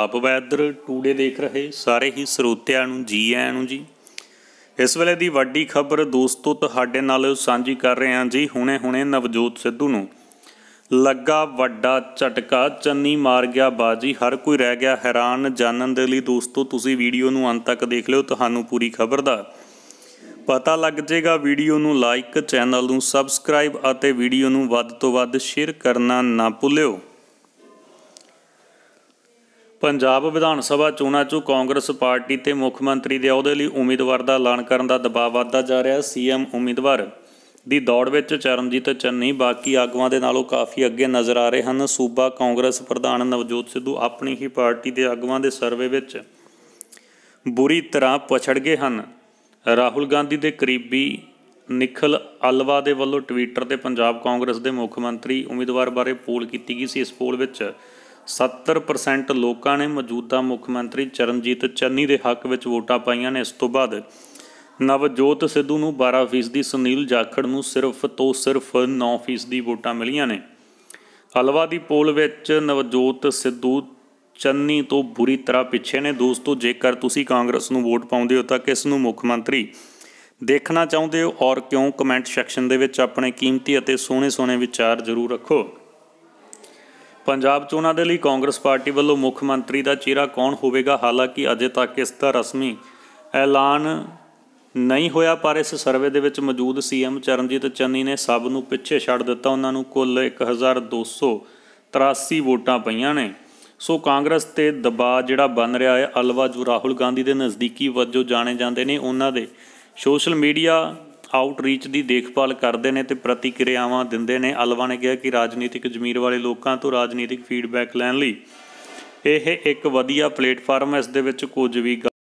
ਆਪ weather today ਦੇਖ ਰਹੇ ਸਾਰੇ ਹੀ ਸਰੋਤਿਆਂ ਨੂੰ ਜੀ ਆਇਆਂ ਨੂੰ ਜੀ ਇਸ ਵੇਲੇ ਦੀ ਵੱਡੀ ਖਬਰ ਦੋਸਤੋ ਤੁਹਾਡੇ ਨਾਲ ਸਾਂਝੀ ਕਰ ਰਹੇ ਹਾਂ ਜੀ ਹੁਣੇ-ਹੁਣੇ ਨਵਜੋਤ ਸਿੱਧੂ ਨੂੰ ਲੱਗਾ ਵੱਡਾ ਝਟਕਾ ਚੰਨੀ ਮਾਰ ਗਿਆ ਬਾਜੀ ਹਰ ਕੋਈ ਰਹਿ ਗਿਆ ਹੈਰਾਨ ਜਾਣਨ ਦੇ ਲਈ ਦੋਸਤੋ ਤੁਸੀਂ ਵੀਡੀਓ ਨੂੰ ਅੰਤ ਤੱਕ ਦੇਖ ਲਿਓ ਤੁਹਾਨੂੰ ਪੂਰੀ ਖਬਰ ਦਾ ਪਤਾ ਲੱਗ ਜਾਏਗਾ ਵੀਡੀਓ ਨੂੰ ਲਾਈਕ ਚੈਨਲ ਨੂੰ ਸਬਸਕ੍ਰਾਈਬ ਅਤੇ ਵੀਡੀਓ ਨੂੰ ਵੱਧ ਤੋਂ ਵੱਧ ਸ਼ੇਅਰ ਕਰਨਾ ਨਾ ਭੁੱਲਿਓ ਪੰਜਾਬ ਵਿਧਾਨ ਸਭਾ ਚੋਣਾਂ 'ਚ ਕਾਂਗਰਸ ਪਾਰਟੀ ਤੇ ਮੁੱਖ ਮੰਤਰੀ ਦੇ ਅਹੁਦੇ ਲਈ ਉਮੀਦਵਾਰ ਦਾ ਐਲਾਨ ਕਰਨ ਦਾ ਦਬਾਅ ਵੱਧਦਾ ਜਾ ਰਿਹਾ ਸੀਐਮ ਉਮੀਦਵਾਰ ਦੀ ਦੌੜ ਵਿੱਚ ਚਰਨਜੀਤ ਚੰਨੀ ਬਾਕੀ ਆਗੂਆਂ ਦੇ ਨਾਲੋਂ ਕਾਫੀ ਅੱਗੇ ਨਜ਼ਰ ਆ ਰਹੇ ਹਨ ਸੂਬਾ ਕਾਂਗਰਸ ਪ੍ਰਧਾਨ ਨਵਜੋਤ ਸਿੱਧੂ ਆਪਣੀ ਹੀ ਪਾਰਟੀ ਦੇ ਆਗੂਆਂ ਦੇ ਸਰਵੇ ਵਿੱਚ ਬੁਰੀ ਤਰ੍ਹਾਂ ਪਛੜ ਗਏ ਹਨ ਰਾਹੁਲ ਗਾਂਧੀ ਦੇ ਕਰੀਬੀ ਨਿਖਲ ਅਲਵਾ ਦੇ ਵੱਲੋਂ ਟਵਿੱਟਰ ਤੇ ਪੰਜਾਬ ਕਾਂਗਰਸ ਦੇ ਮੁੱਖ ਮੰਤਰੀ ਉਮੀਦਵਾਰ ਬਾਰੇ ਪੋਲ ਕੀਤੀ ਗਈ ਸੀ ਇਸ ਪੋਲ ਵਿੱਚ 70% ਲੋਕਾਂ ਨੇ ਮੌਜੂਦਾ ਮੁੱਖ ਮੰਤਰੀ ਚਰਨਜੀਤ ਚੰਨੀ ਦੇ ਹੱਕ ਵਿੱਚ ਵੋਟਾਂ ਪਾਈਆਂ ਨੇ ਇਸ ਤੋਂ ਬਾਅਦ ਨਵਜੋਤ ਸਿੱਧੂ ਨੂੰ 12% ਦੀ ਸੁਨੀਲ ਜਾਖੜ ਨੂੰ ਸਿਰਫ ਤੋਂ ਸਿਰਫ 9% ਦੀ ਵੋਟਾਂ ਮਿਲੀਆਂ ਨੇ ਹਲਵਾ ਦੀ ਪੋਲ ਵਿੱਚ ਨਵਜੋਤ ਸਿੱਧੂ ਚੰਨੀ ਤੋਂ ਬੁਰੀ ਤਰ੍ਹਾਂ ਪਿੱਛੇ ਨੇ ਦੋਸਤੋ ਜੇਕਰ ਤੁਸੀਂ ਕਾਂਗਰਸ ਨੂੰ ਵੋਟ ਪਾਉਂਦੇ ਹੋ ਤਾਂ ਕਿਸ ਨੂੰ ਮੁੱਖ ਮੰਤਰੀ ਦੇਖਣਾ ਚਾਹੁੰਦੇ ਹੋ ਔਰ ਕਿਉਂ ਕਮੈਂਟ ਸੈਕਸ਼ਨ ਦੇ ਵਿੱਚ ਆਪਣੇ ਕੀਮਤੀ ਅਤੇ ਸੋਹਣੇ ਸੋਹਣੇ ਵਿਚਾਰ ਜ਼ਰੂਰ ਰੱਖੋ ਪੰਜਾਬ ਚੋਣਾਂ ਦੇ ਲਈ ਕਾਂਗਰਸ ਪਾਰਟੀ ਵੱਲੋਂ ਮੁੱਖ ਮੰਤਰੀ ਦਾ ਚਿਹਰਾ ਕੌਣ ਹੋਵੇਗਾ ਹਾਲਾਂਕਿ ਅਜੇ ਤੱਕ ਇਸ ਦਾ ਰਸਮੀ ਐਲਾਨ ਨਹੀਂ ਹੋਇਆ ਪਰ ਇਸ ਸਰਵੇ ਦੇ ਵਿੱਚ ਮੌਜੂਦ ਸੀਐਮ ਚਰਨਜੀਤ ਚੰਨੀ ਨੇ ਸਭ ਨੂੰ ਪਿੱਛੇ ਛੱਡ ਦਿੱਤਾ ਉਹਨਾਂ ਨੂੰ ਕੁੱਲ 1283 ਵੋਟਾਂ ਪਈਆਂ ਨੇ ਸੋ ਕਾਂਗਰਸ ਤੇ ਦਬਾਅ ਜਿਹੜਾ ਬਣ ਰਿਹਾ ਹੈ ਅਲਵਾ ਜੋ ਰਾਹੁਲ ਗਾਂਧੀ ਦੇ ਨਜ਼ਦੀਕੀ ਵਜੋਂ ਜਾਣੇ ਜਾਂਦੇ ਨੇ ਉਹਨਾਂ ਦੇ ਸੋਸ਼ਲ ਮੀਡੀਆ ਆਊਟਰੀਚ ਦੀ ਦੇਖਭਾਲ ਕਰਦੇ ਨੇ ਤੇ ਪ੍ਰਤੀਕਿਰਿਆਵਾਂ ਦਿੰਦੇ ਨੇ ਅਲਵਾ ਨੇ ਕਿਹਾ ਕਿ ਰਾਜਨੀਤਿਕ ਜ਼ਮੀਰ ਵਾਲੇ ਲੋਕਾਂ ਤੋਂ ਰਾਜਨੀਤਿਕ ਫੀਡਬੈਕ ਲੈਣ ਲਈ ਇਹ ਇੱਕ ਵਧੀਆ ਪਲੇਟਫਾਰਮ ਹੈ ਇਸ ਦੇ ਵਿੱਚ ਕੁਝ ਵੀ